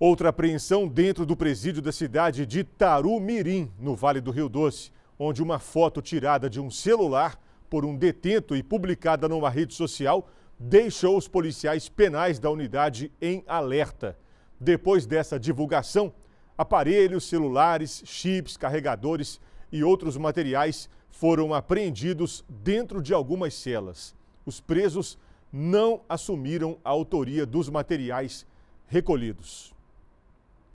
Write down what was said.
Outra apreensão dentro do presídio da cidade de Tarumirim, no Vale do Rio Doce, onde uma foto tirada de um celular por um detento e publicada numa rede social deixou os policiais penais da unidade em alerta. Depois dessa divulgação, aparelhos, celulares, chips, carregadores e outros materiais foram apreendidos dentro de algumas celas. Os presos não assumiram a autoria dos materiais recolhidos.